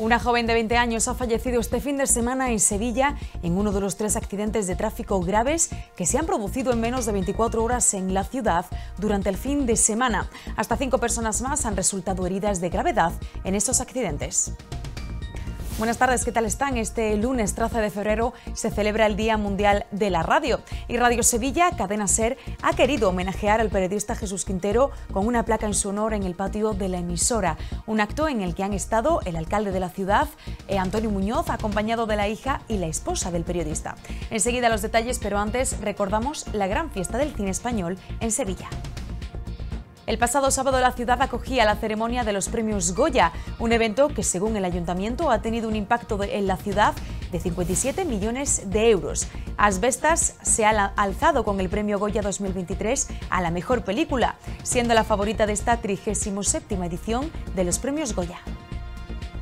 Una joven de 20 años ha fallecido este fin de semana en Sevilla en uno de los tres accidentes de tráfico graves que se han producido en menos de 24 horas en la ciudad durante el fin de semana. Hasta cinco personas más han resultado heridas de gravedad en estos accidentes. Buenas tardes, ¿qué tal están? Este lunes 13 de febrero se celebra el Día Mundial de la Radio y Radio Sevilla, Cadena Ser, ha querido homenajear al periodista Jesús Quintero con una placa en su honor en el patio de la emisora, un acto en el que han estado el alcalde de la ciudad, eh, Antonio Muñoz, acompañado de la hija y la esposa del periodista. Enseguida los detalles, pero antes recordamos la gran fiesta del cine español en Sevilla. El pasado sábado la ciudad acogía la ceremonia de los premios Goya, un evento que según el ayuntamiento ha tenido un impacto en la ciudad de 57 millones de euros. Asbestas se ha alzado con el premio Goya 2023 a la mejor película, siendo la favorita de esta 37 edición de los premios Goya.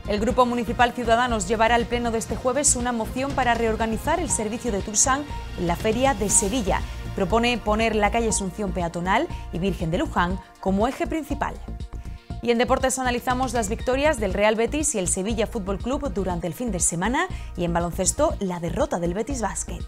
El Grupo Municipal Ciudadanos llevará al pleno de este jueves una moción para reorganizar el servicio de Tursan en la Feria de Sevilla propone poner la calle Asunción Peatonal y Virgen de Luján como eje principal. Y en deportes analizamos las victorias del Real Betis y el Sevilla Fútbol Club durante el fin de semana y en baloncesto la derrota del Betis Basket.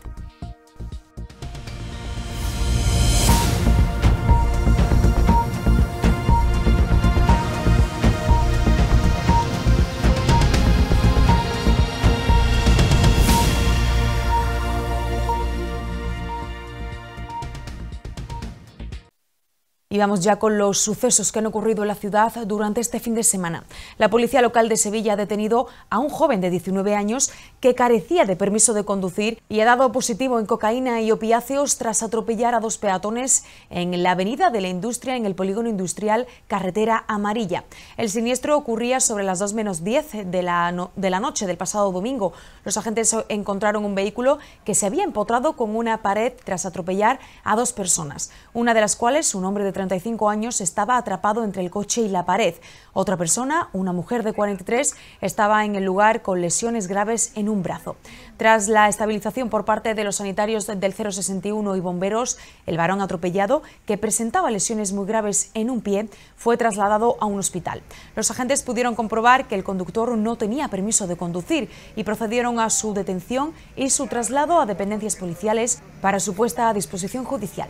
vamos ya con los sucesos que han ocurrido en la ciudad durante este fin de semana. La policía local de Sevilla ha detenido a un joven de 19 años que carecía de permiso de conducir y ha dado positivo en cocaína y opiáceos tras atropellar a dos peatones en la avenida de la Industria en el polígono industrial Carretera Amarilla. El siniestro ocurría sobre las 2 menos 10 de la, de la noche del pasado domingo. Los agentes encontraron un vehículo que se había empotrado con una pared tras atropellar a dos personas, una de las cuales un hombre de 30 años, estaba atrapado entre el coche y la pared. Otra persona, una mujer de 43, estaba en el lugar con lesiones graves en un brazo. Tras la estabilización por parte de los sanitarios del 061 y bomberos, el varón atropellado, que presentaba lesiones muy graves en un pie, fue trasladado a un hospital. Los agentes pudieron comprobar que el conductor no tenía permiso de conducir y procedieron a su detención y su traslado a dependencias policiales para su puesta a disposición judicial.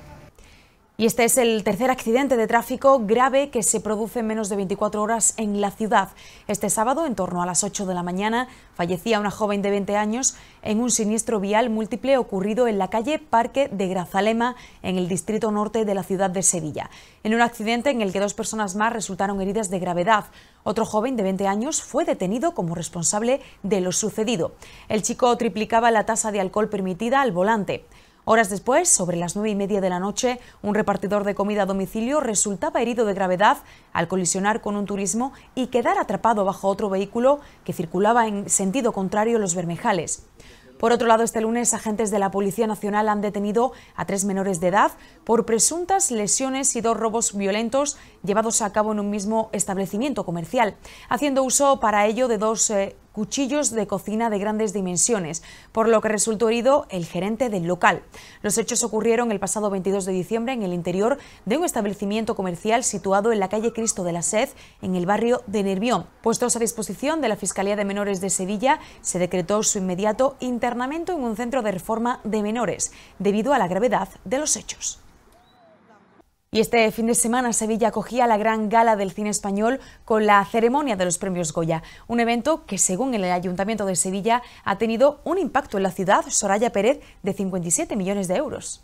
Y este es el tercer accidente de tráfico grave que se produce en menos de 24 horas en la ciudad. Este sábado, en torno a las 8 de la mañana, fallecía una joven de 20 años en un siniestro vial múltiple ocurrido en la calle Parque de Grazalema, en el distrito norte de la ciudad de Sevilla. En un accidente en el que dos personas más resultaron heridas de gravedad. Otro joven de 20 años fue detenido como responsable de lo sucedido. El chico triplicaba la tasa de alcohol permitida al volante. Horas después, sobre las nueve y media de la noche, un repartidor de comida a domicilio resultaba herido de gravedad al colisionar con un turismo y quedar atrapado bajo otro vehículo que circulaba en sentido contrario a los Bermejales. Por otro lado, este lunes, agentes de la Policía Nacional han detenido a tres menores de edad por presuntas lesiones y dos robos violentos llevados a cabo en un mismo establecimiento comercial, haciendo uso para ello de dos eh, cuchillos de cocina de grandes dimensiones, por lo que resultó herido el gerente del local. Los hechos ocurrieron el pasado 22 de diciembre en el interior de un establecimiento comercial situado en la calle Cristo de la Sed, en el barrio de Nervión. Puestos a disposición de la Fiscalía de Menores de Sevilla, se decretó su inmediato internamiento en un centro de reforma de menores, debido a la gravedad de los hechos. Y este fin de semana Sevilla acogía la gran gala del cine español con la ceremonia de los premios Goya, un evento que según el Ayuntamiento de Sevilla ha tenido un impacto en la ciudad, Soraya Pérez, de 57 millones de euros.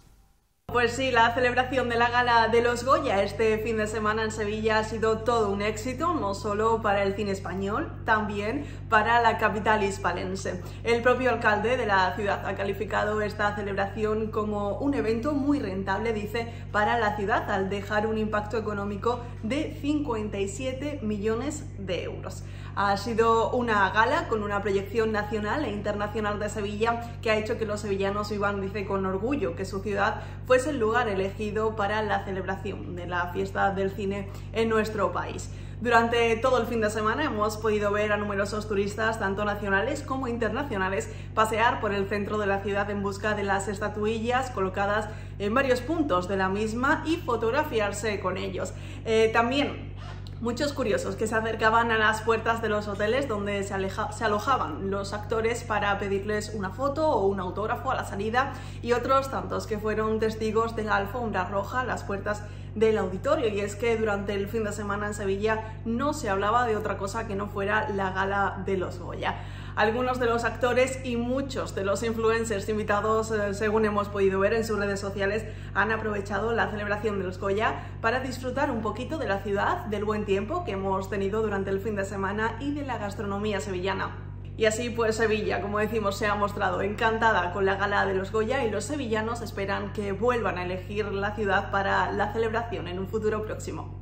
Pues sí, la celebración de la gala de los Goya este fin de semana en Sevilla ha sido todo un éxito, no solo para el cine español, también para la capital hispalense. El propio alcalde de la ciudad ha calificado esta celebración como un evento muy rentable, dice, para la ciudad, al dejar un impacto económico de 57 millones de euros. Ha sido una gala con una proyección nacional e internacional de Sevilla que ha hecho que los sevillanos vivan, dice, con orgullo que su ciudad fuese el lugar elegido para la celebración de la fiesta del cine en nuestro país. Durante todo el fin de semana hemos podido ver a numerosos turistas, tanto nacionales como internacionales, pasear por el centro de la ciudad en busca de las estatuillas colocadas en varios puntos de la misma y fotografiarse con ellos. Eh, también Muchos curiosos que se acercaban a las puertas de los hoteles donde se, alojaban los actores para pedirles una foto o un autógrafo a la salida y otros tantos que fueron testigos de la alfombra roja a las puertas del auditorio. Y es que durante el fin de semana en Sevilla no se hablaba de otra cosa que no fuera la gala de los Goya algunos de los actores y muchos de los influencers invitados, eh, según hemos podido ver en sus redes sociales, han aprovechado la celebración de los Goya para disfrutar un poquito de la ciudad, del buen tiempo que hemos tenido durante el fin de semana y de la gastronomía sevillana. Y así pues Sevilla, como decimos, se ha mostrado encantada con la gala de los Goya y los sevillanos esperan que vuelvan a elegir la ciudad para la celebración en un futuro próximo.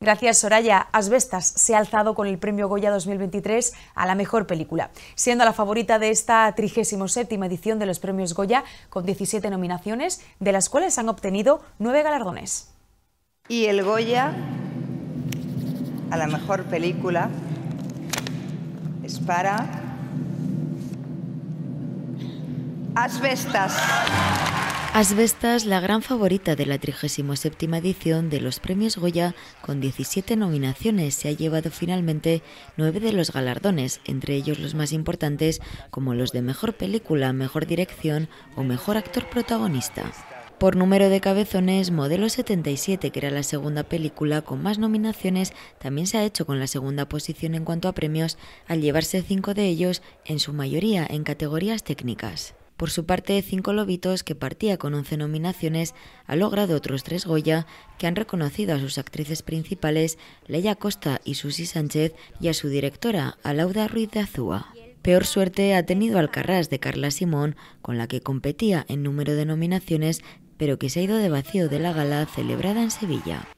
Gracias, Soraya. Asbestas se ha alzado con el premio Goya 2023 a la mejor película, siendo la favorita de esta 37 edición de los premios Goya, con 17 nominaciones, de las cuales han obtenido 9 galardones. Y el Goya a la mejor película es para. Asbestas. Asbestas, la gran favorita de la 37 edición de los premios Goya, con 17 nominaciones, se ha llevado finalmente 9 de los galardones, entre ellos los más importantes, como los de mejor película, mejor dirección o mejor actor protagonista. Por número de cabezones, Modelo 77, que era la segunda película con más nominaciones, también se ha hecho con la segunda posición en cuanto a premios, al llevarse cinco de ellos, en su mayoría en categorías técnicas. Por su parte, Cinco Lobitos, que partía con 11 nominaciones, ha logrado otros tres Goya que han reconocido a sus actrices principales, Leia Costa y Susi Sánchez, y a su directora, Alauda Ruiz de Azúa. Peor suerte ha tenido Alcarrás de Carla Simón, con la que competía en número de nominaciones, pero que se ha ido de vacío de la gala celebrada en Sevilla.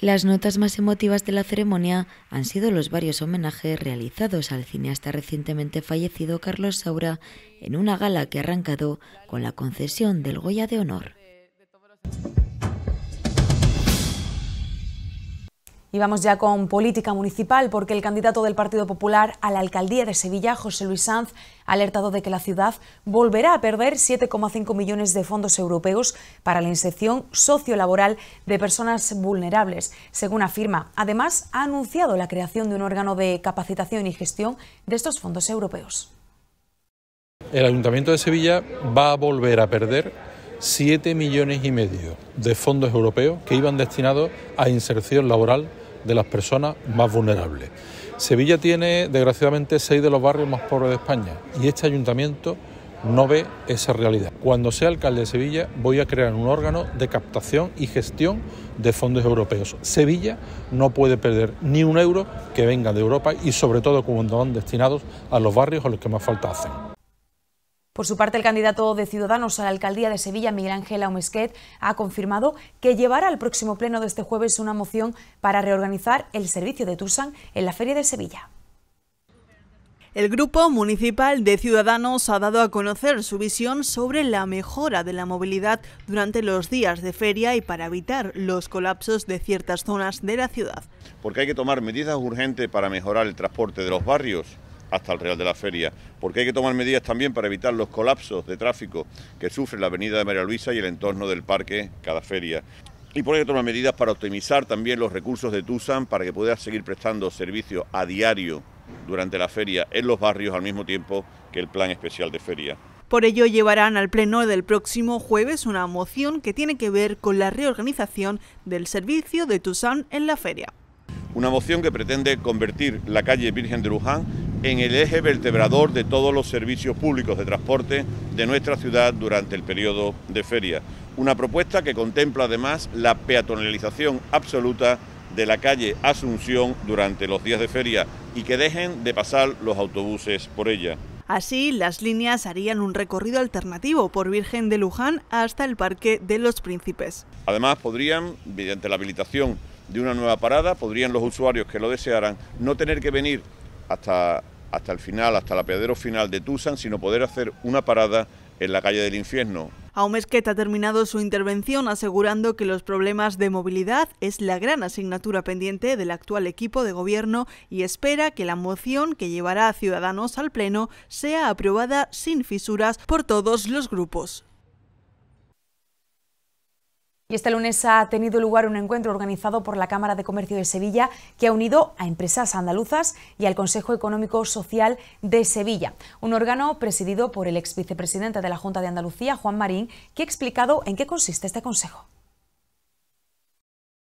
Las notas más emotivas de la ceremonia han sido los varios homenajes realizados al cineasta recientemente fallecido Carlos Saura en una gala que ha arrancado con la concesión del Goya de Honor. Y vamos ya con política municipal, porque el candidato del Partido Popular a la alcaldía de Sevilla, José Luis Sanz, ha alertado de que la ciudad volverá a perder 7,5 millones de fondos europeos para la inserción sociolaboral de personas vulnerables, según afirma. Además, ha anunciado la creación de un órgano de capacitación y gestión de estos fondos europeos. El Ayuntamiento de Sevilla va a volver a perder 7 millones y medio de fondos europeos que iban destinados a inserción laboral de las personas más vulnerables. Sevilla tiene, desgraciadamente, seis de los barrios más pobres de España y este ayuntamiento no ve esa realidad. Cuando sea alcalde de Sevilla voy a crear un órgano de captación y gestión de fondos europeos. Sevilla no puede perder ni un euro que venga de Europa y sobre todo cuando van destinados a los barrios a los que más falta hacen. Por su parte, el candidato de Ciudadanos a la alcaldía de Sevilla, Miguel Ángel Aumesquet, ha confirmado que llevará al próximo pleno de este jueves una moción para reorganizar el servicio de Tursan en la Feria de Sevilla. El Grupo Municipal de Ciudadanos ha dado a conocer su visión sobre la mejora de la movilidad durante los días de feria y para evitar los colapsos de ciertas zonas de la ciudad. Porque hay que tomar medidas urgentes para mejorar el transporte de los barrios hasta el Real de la Feria, porque hay que tomar medidas también para evitar los colapsos de tráfico que sufre la avenida de María Luisa y el entorno del parque cada feria. Y por ello tomar medidas para optimizar también los recursos de Tusan para que pueda seguir prestando servicio a diario durante la feria en los barrios al mismo tiempo que el plan especial de feria. Por ello llevarán al pleno del próximo jueves una moción que tiene que ver con la reorganización del servicio de Tusan en la feria. Una moción que pretende convertir la calle Virgen de Luján en el eje vertebrador de todos los servicios públicos de transporte de nuestra ciudad durante el periodo de feria. Una propuesta que contempla además la peatonalización absoluta de la calle Asunción durante los días de feria y que dejen de pasar los autobuses por ella. Así, las líneas harían un recorrido alternativo por Virgen de Luján hasta el Parque de los Príncipes. Además, podrían, mediante la habilitación de una nueva parada, podrían los usuarios que lo desearan no tener que venir hasta, hasta el final, hasta la apeadero final de Tusan, sino poder hacer una parada en la calle del infierno. que ha terminado su intervención asegurando que los problemas de movilidad es la gran asignatura pendiente del actual equipo de gobierno y espera que la moción que llevará a Ciudadanos al Pleno sea aprobada sin fisuras por todos los grupos. Y este lunes ha tenido lugar un encuentro organizado por la Cámara de Comercio de Sevilla que ha unido a empresas andaluzas y al Consejo Económico Social de Sevilla, un órgano presidido por el ex vicepresidente de la Junta de Andalucía, Juan Marín, que ha explicado en qué consiste este consejo.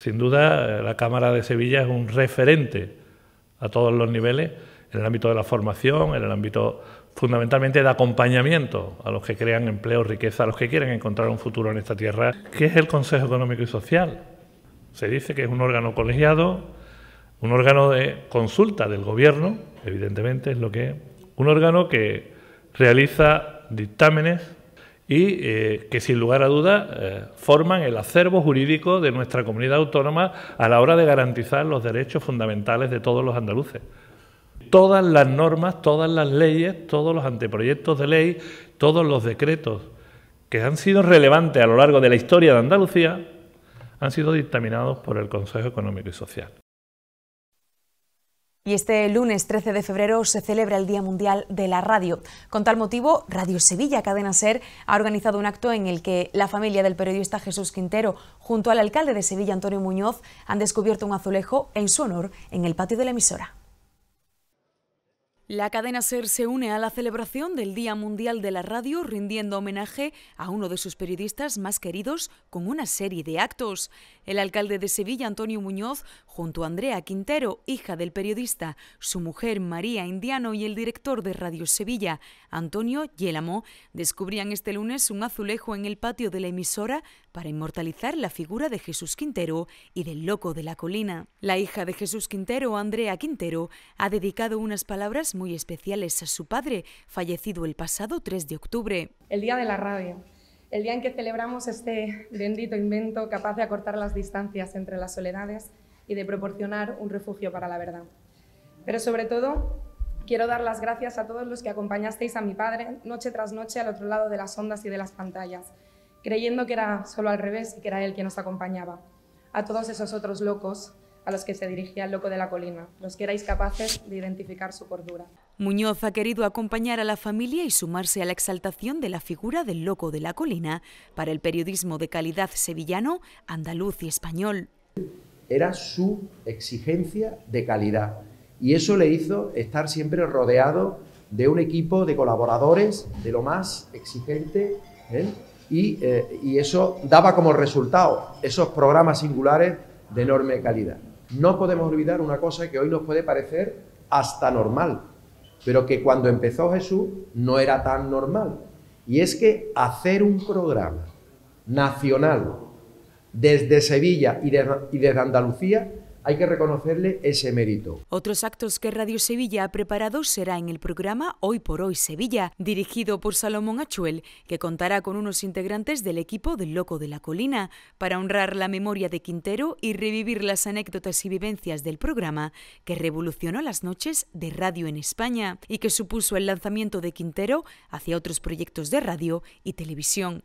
Sin duda, la Cámara de Sevilla es un referente a todos los niveles, en el ámbito de la formación, en el ámbito fundamentalmente de acompañamiento a los que crean empleo, riqueza, a los que quieren encontrar un futuro en esta tierra, que es el Consejo Económico y Social. Se dice que es un órgano colegiado, un órgano de consulta del gobierno, evidentemente es lo que es, un órgano que realiza dictámenes y eh, que sin lugar a dudas eh, forman el acervo jurídico de nuestra comunidad autónoma a la hora de garantizar los derechos fundamentales de todos los andaluces todas las normas, todas las leyes, todos los anteproyectos de ley, todos los decretos que han sido relevantes a lo largo de la historia de Andalucía, han sido dictaminados por el Consejo Económico y Social. Y este lunes 13 de febrero se celebra el Día Mundial de la Radio. Con tal motivo, Radio Sevilla Cadena Ser ha organizado un acto en el que la familia del periodista Jesús Quintero junto al alcalde de Sevilla Antonio Muñoz han descubierto un azulejo en su honor en el patio de la emisora. La cadena SER se une a la celebración del Día Mundial de la Radio rindiendo homenaje a uno de sus periodistas más queridos con una serie de actos. El alcalde de Sevilla, Antonio Muñoz, junto a Andrea Quintero, hija del periodista, su mujer María Indiano y el director de Radio Sevilla, Antonio Yélamo, descubrían este lunes un azulejo en el patio de la emisora para inmortalizar la figura de Jesús Quintero y del Loco de la Colina. La hija de Jesús Quintero, Andrea Quintero, ha dedicado unas palabras muy especiales a su padre, fallecido el pasado 3 de octubre. El Día de la Radio, el día en que celebramos este bendito invento capaz de acortar las distancias entre las soledades y de proporcionar un refugio para la verdad. Pero sobre todo, quiero dar las gracias a todos los que acompañasteis a mi padre noche tras noche al otro lado de las ondas y de las pantallas creyendo que era solo al revés y que era él quien nos acompañaba. A todos esos otros locos a los que se dirigía el loco de la colina, los que erais capaces de identificar su cordura. Muñoz ha querido acompañar a la familia y sumarse a la exaltación de la figura del loco de la colina para el periodismo de calidad sevillano, andaluz y español. Era su exigencia de calidad y eso le hizo estar siempre rodeado de un equipo de colaboradores de lo más exigente. ¿eh? Eh, y, eso daba como resultado esos programas singulares de enorme calidad. No podemos olvidar una cosa que hoy nos puede parecer hasta normal, pero que cuando empezó Jesús no era tan normal. Y es que hacer un programa nacional desde Sevilla y desde Andalucía hay que reconocerle ese mérito. Otros actos que Radio Sevilla ha preparado será en el programa Hoy por Hoy Sevilla, dirigido por Salomón Achuel, que contará con unos integrantes del equipo del Loco de la Colina para honrar la memoria de Quintero y revivir las anécdotas y vivencias del programa que revolucionó las noches de radio en España y que supuso el lanzamiento de Quintero hacia otros proyectos de radio y televisión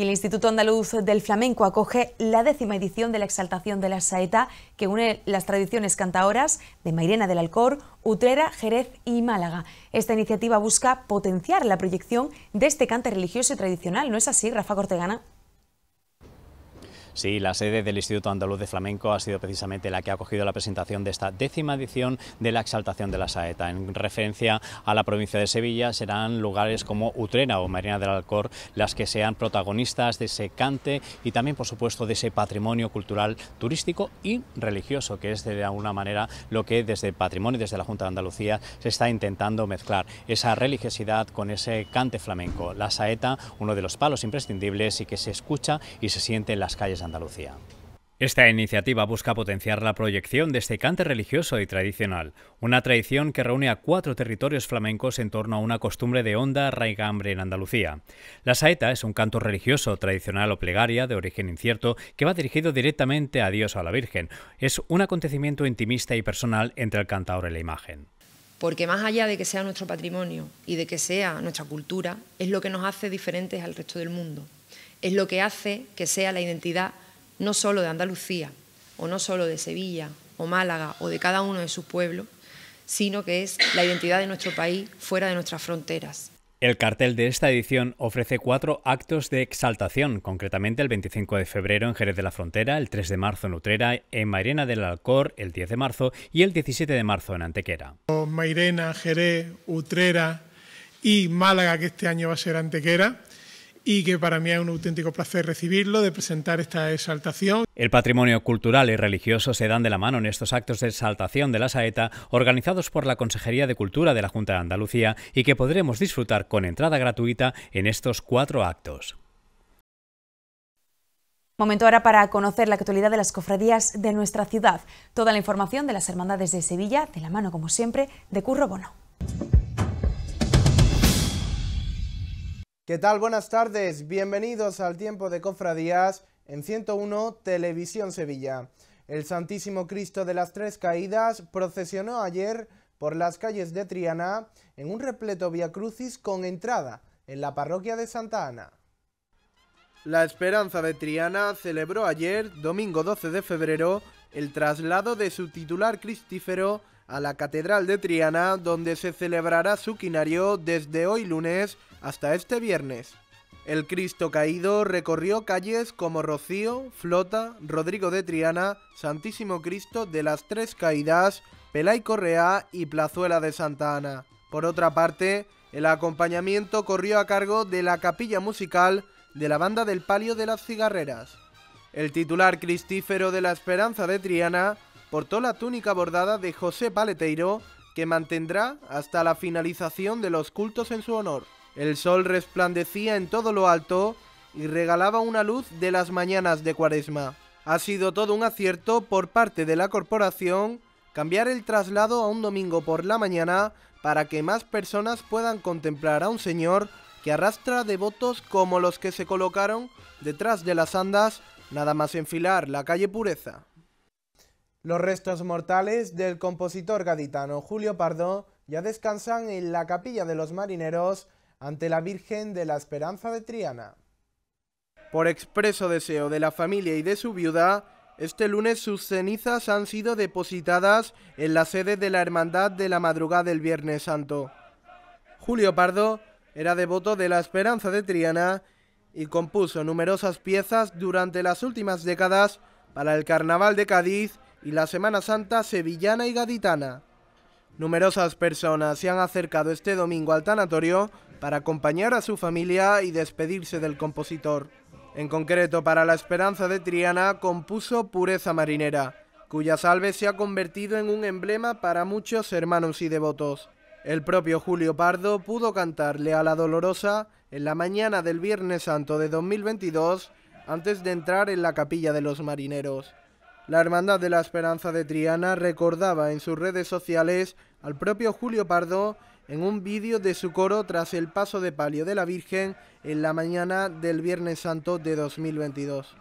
Y el Instituto Andaluz del Flamenco acoge la décima edición de la Exaltación de la Saeta, que une las tradiciones cantaoras de Mairena del Alcor, Utrera, Jerez y Málaga. Esta iniciativa busca potenciar la proyección de este cante religioso y tradicional, ¿no es así, Rafa Cortegana? Sí, la sede del Instituto Andaluz de Flamenco ha sido precisamente la que ha acogido la presentación de esta décima edición de la exaltación de la saeta. En referencia a la provincia de Sevilla, serán lugares como Utrera o Marina del Alcor las que sean protagonistas de ese cante y también, por supuesto, de ese patrimonio cultural, turístico y religioso, que es de alguna manera lo que desde el patrimonio, desde la Junta de Andalucía, se está intentando mezclar. Esa religiosidad con ese cante flamenco. La saeta, uno de los palos imprescindibles y que se escucha y se siente en las calles Andalucía. Esta iniciativa busca potenciar la proyección de este cante religioso y tradicional, una tradición que reúne a cuatro territorios flamencos en torno a una costumbre de onda raigambre en Andalucía. La saeta es un canto religioso tradicional o plegaria de origen incierto que va dirigido directamente a Dios o a la Virgen. Es un acontecimiento intimista y personal entre el cantador y la imagen. Porque más allá de que sea nuestro patrimonio y de que sea nuestra cultura, es lo que nos hace diferentes al resto del mundo es lo que hace que sea la identidad no solo de Andalucía, o no solo de Sevilla, o Málaga, o de cada uno de sus pueblos, sino que es la identidad de nuestro país fuera de nuestras fronteras. El cartel de esta edición ofrece cuatro actos de exaltación, concretamente el 25 de febrero en Jerez de la Frontera, el 3 de marzo en Utrera, en Mairena del Alcor el 10 de marzo y el 17 de marzo en Antequera. Mairena, Jerez, Utrera y Málaga, que este año va a ser Antequera, y que para mí es un auténtico placer recibirlo, de presentar esta exaltación. El patrimonio cultural y religioso se dan de la mano en estos actos de exaltación de la saeta organizados por la Consejería de Cultura de la Junta de Andalucía y que podremos disfrutar con entrada gratuita en estos cuatro actos. Momento ahora para conocer la actualidad de las cofradías de nuestra ciudad. Toda la información de las hermandades de Sevilla, de la mano como siempre, de Curro Bono. ¿Qué tal? Buenas tardes. Bienvenidos al tiempo de Cofradías en 101 Televisión Sevilla. El Santísimo Cristo de las Tres Caídas procesionó ayer por las calles de Triana en un repleto vía Crucis con entrada en la parroquia de Santa Ana. La Esperanza de Triana celebró ayer, domingo 12 de febrero, el traslado de su titular cristífero a la Catedral de Triana, donde se celebrará su quinario desde hoy lunes hasta este viernes. El Cristo caído recorrió calles como Rocío, Flota, Rodrigo de Triana, Santísimo Cristo de las Tres Caídas, Pelay Correa y Plazuela de Santa Ana. Por otra parte, el acompañamiento corrió a cargo de la capilla musical de la banda del Palio de las Cigarreras. El titular cristífero de la Esperanza de Triana portó la túnica bordada de José Paleteiro, que mantendrá hasta la finalización de los cultos en su honor. El sol resplandecía en todo lo alto y regalaba una luz de las mañanas de Cuaresma. Ha sido todo un acierto por parte de la corporación cambiar el traslado a un domingo por la mañana para que más personas puedan contemplar a un señor que arrastra devotos como los que se colocaron detrás de las andas nada más enfilar la calle Pureza. Los restos mortales del compositor gaditano Julio Pardo ya descansan en la capilla de los marineros ante la Virgen de la Esperanza de Triana. Por expreso deseo de la familia y de su viuda, este lunes sus cenizas han sido depositadas en la sede de la Hermandad de la Madrugada del Viernes Santo. Julio Pardo era devoto de la Esperanza de Triana y compuso numerosas piezas durante las últimas décadas para el Carnaval de Cádiz y la Semana Santa sevillana y gaditana. Numerosas personas se han acercado este domingo al tanatorio para acompañar a su familia y despedirse del compositor. En concreto, para la Esperanza de Triana compuso Pureza Marinera, cuya salve se ha convertido en un emblema para muchos hermanos y devotos. El propio Julio Pardo pudo cantarle a la Dolorosa en la mañana del Viernes Santo de 2022 antes de entrar en la capilla de los marineros. La Hermandad de la Esperanza de Triana recordaba en sus redes sociales al propio Julio Pardo en un vídeo de su coro tras el paso de palio de la Virgen en la mañana del Viernes Santo de 2022.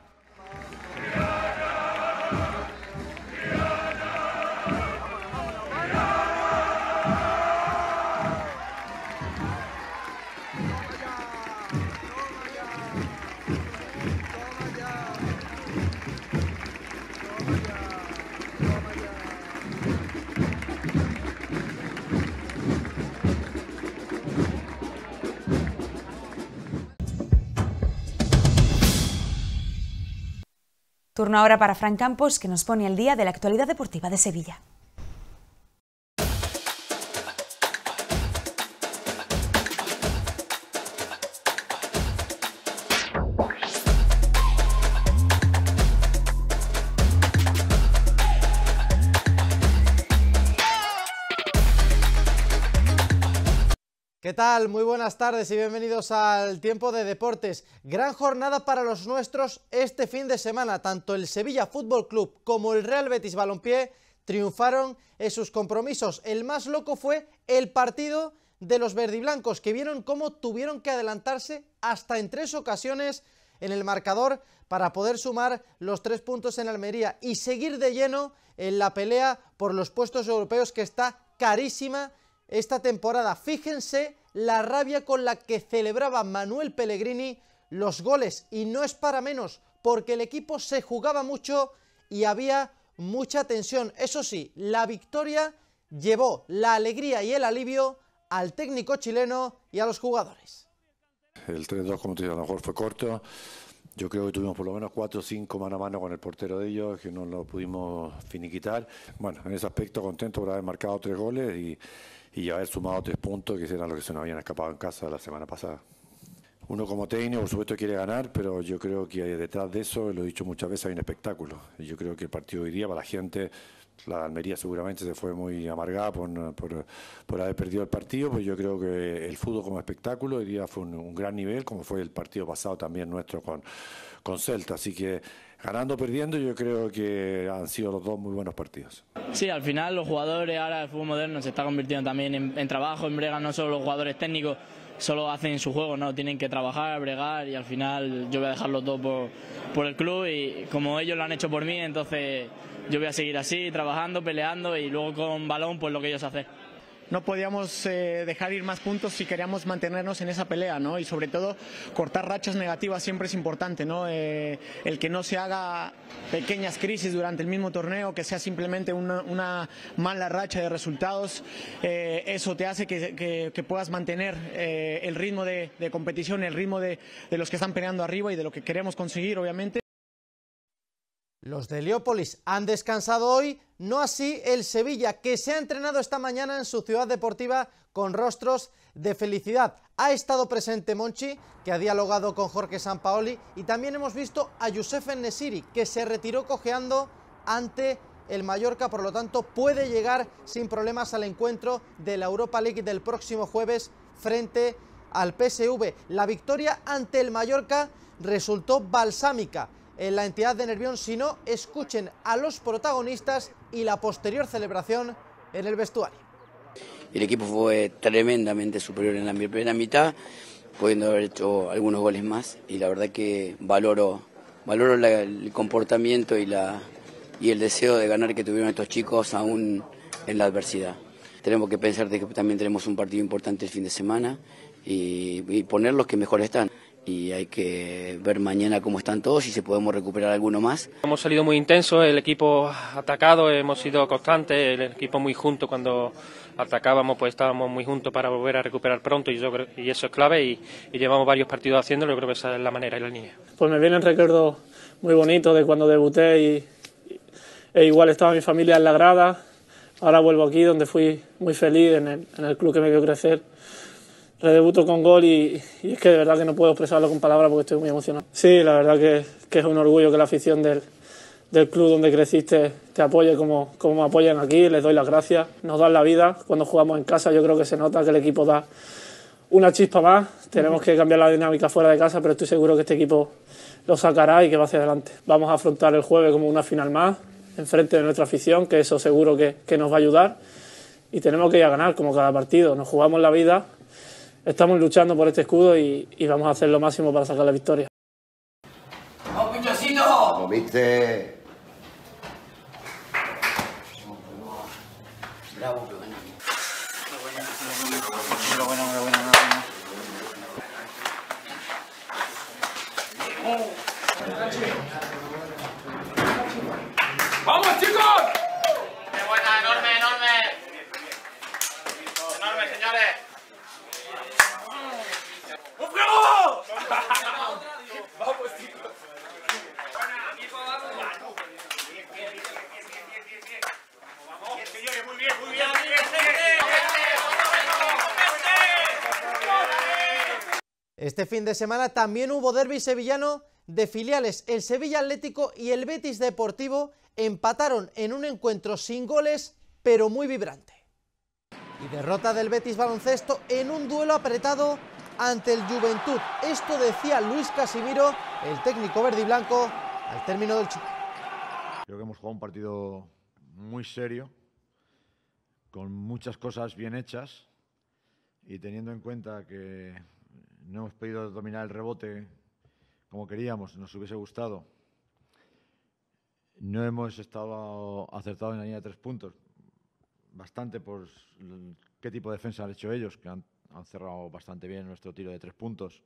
Turno ahora para Fran Campos, que nos pone al día de la actualidad deportiva de Sevilla. tal? Muy buenas tardes y bienvenidos al Tiempo de Deportes. Gran jornada para los nuestros este fin de semana. Tanto el Sevilla Fútbol Club como el Real Betis Balompié triunfaron en sus compromisos. El más loco fue el partido de los verdiblancos, que vieron cómo tuvieron que adelantarse hasta en tres ocasiones en el marcador para poder sumar los tres puntos en Almería y seguir de lleno en la pelea por los puestos europeos que está carísima esta temporada. Fíjense la rabia con la que celebraba Manuel Pellegrini los goles. Y no es para menos, porque el equipo se jugaba mucho y había mucha tensión. Eso sí, la victoria llevó la alegría y el alivio al técnico chileno y a los jugadores. El 3-2, como te digo, a lo mejor fue corto. Yo creo que tuvimos por lo menos 4 o 5 mano a mano con el portero de ellos, que no lo pudimos finiquitar. Bueno, en ese aspecto contento por haber marcado tres goles y y haber sumado tres puntos, que eran los que se nos habían escapado en casa la semana pasada. Uno como técnico, por supuesto, quiere ganar, pero yo creo que detrás de eso, lo he dicho muchas veces, hay un espectáculo. ...y Yo creo que el partido hoy día para la gente la Almería seguramente se fue muy amargada por, por, haber perdido el partido, pues yo creo que el fútbol como espectáculo hoy día fue un, gran nivel, como fue el partido pasado también nuestro con, con Celta. Así que ganando o perdiendo, yo creo que han sido los dos muy buenos partidos. Sí, al final los jugadores ahora del fútbol moderno se está convirtiendo también en, trabajo, en brega, no solo los jugadores técnicos solo hacen su juego, ¿no? Tienen que trabajar, bregar y al final yo voy a dejarlo todo por, por el club y como ellos lo han hecho por mí, entonces yo voy a seguir así, trabajando, peleando y luego con balón, pues lo que ellos hacen. No podíamos eh, dejar ir más puntos si queríamos mantenernos en esa pelea, ¿no? Y sobre todo cortar rachas negativas siempre es importante, ¿no? Eh, el que no se haga pequeñas crisis durante el mismo torneo, que sea simplemente una, mala racha de resultados, eh, eso te hace que, puedas mantener el ritmo de, competición, el ritmo de, de los que están peleando arriba y de lo que queremos conseguir, obviamente. Los de Leópolis han descansado hoy, no así el Sevilla, que se ha entrenado esta mañana en su ciudad deportiva con rostros de felicidad. Ha estado presente Monchi, que ha dialogado con Jorge Sampaoli, y también hemos visto a Youssef Nesiri, que se retiró cojeando ante el Mallorca, por lo tanto puede llegar sin problemas al encuentro de la Europa League del próximo jueves frente al PSV. La victoria ante el Mallorca resultó balsámica en la entidad de Nervión, sino escuchen a los protagonistas y la posterior celebración en el vestuario. El equipo fue tremendamente superior en la primera mitad, pudiendo haber hecho algunos goles más y la verdad que valoro, valoro el comportamiento y, la, y el deseo de ganar que tuvieron estos chicos aún en la adversidad. Tenemos que pensar de que también tenemos un partido importante el fin de semana y, y poner los que mejor están y hay que ver mañana cómo están todos y si podemos recuperar alguno más. Hemos salido muy intensos, el equipo atacado, hemos sido constantes, el equipo muy junto cuando atacábamos, pues estábamos muy juntos para volver a recuperar pronto y, yo creo, y eso es clave y, llevamos varios partidos haciéndolo, yo creo que esa es la manera y la línea. Pues me vienen recuerdos muy bonitos de cuando debuté y, e igual estaba mi familia en la grada, ahora vuelvo aquí donde fui muy feliz en el, en el club que me vio crecer redebuto con gol y, es que de verdad que no puedo expresarlo con palabras porque estoy muy emocionado. Sí, la verdad que, es un orgullo que la afición del, club donde creciste te apoye como, como me apoyan aquí, les doy las gracias, nos dan la vida, cuando jugamos en casa yo creo que se nota que el equipo da una chispa más, tenemos que cambiar la dinámica fuera de casa, pero estoy seguro que este equipo lo sacará y que va hacia adelante. Vamos a afrontar el jueves como una final más, enfrente de nuestra afición, que eso seguro que, que nos va a ayudar y tenemos que ir a ganar como cada partido, nos jugamos la vida estamos luchando por este escudo y, vamos a hacer lo máximo para sacar la victoria. ¡Vamos, Este fin de semana también hubo derby sevillano de filiales. El Sevilla Atlético y el Betis Deportivo empataron en un encuentro sin goles, pero muy vibrante. Y derrota del Betis Baloncesto en un duelo apretado ante el Juventud. Esto decía Luis Casimiro, el técnico verde y blanco, al término del chico. Creo que hemos jugado un partido muy serio, con muchas cosas bien hechas y teniendo en cuenta que no hemos podido dominar el rebote como queríamos, nos hubiese gustado, no hemos estado acertados en la línea de tres puntos, bastante por qué tipo de defensa han hecho ellos, que han, han cerrado bastante bien nuestro tiro de tres puntos.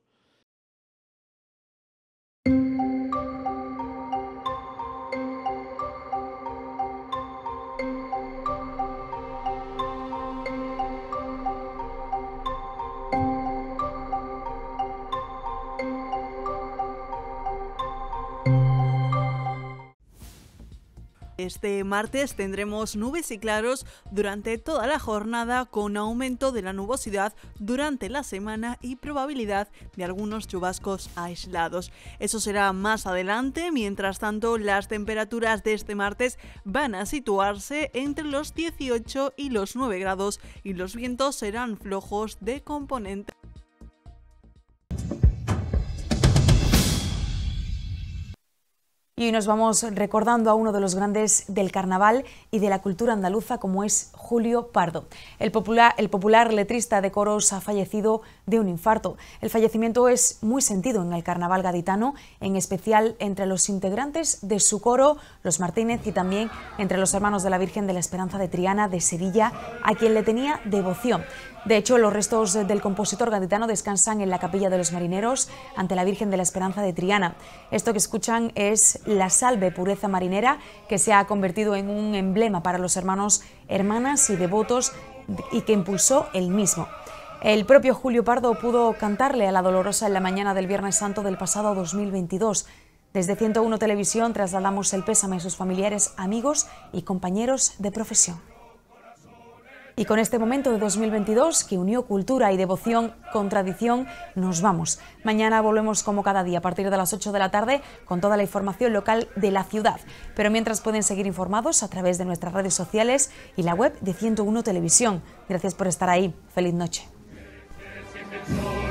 Este martes tendremos nubes y claros durante toda la jornada con aumento de la nubosidad durante la semana y probabilidad de algunos chubascos aislados. Eso será más adelante, mientras tanto las temperaturas de este martes van a situarse entre los 18 y los 9 grados y los vientos serán flojos de componente. Y hoy nos vamos recordando a uno de los grandes del carnaval y de la cultura andaluza como es Julio Pardo. El popular, el popular letrista de coros ha fallecido de un infarto. El fallecimiento es muy sentido en el carnaval gaditano, en especial entre los integrantes de su coro, los Martínez, y también entre los hermanos de la Virgen de la Esperanza de Triana de Sevilla, a quien le tenía devoción. De hecho, los restos del compositor gaditano descansan en la capilla de los marineros ante la Virgen de la Esperanza de Triana. Esto que escuchan es la salve pureza marinera que se ha convertido en un emblema para los hermanos, hermanas y devotos y que impulsó el mismo. El propio Julio Pardo pudo cantarle a la dolorosa en la mañana del Viernes Santo del pasado 2022. Desde 101 Televisión trasladamos el pésame a sus familiares, amigos y compañeros de profesión. Y con este momento de 2022 que unió cultura y devoción con tradición, nos vamos. Mañana volvemos como cada día a partir de las 8 de la tarde con toda la información local de la ciudad. Pero mientras pueden seguir informados a través de nuestras redes sociales y la web de 101 Televisión. Gracias por estar ahí. Feliz noche. Exalted.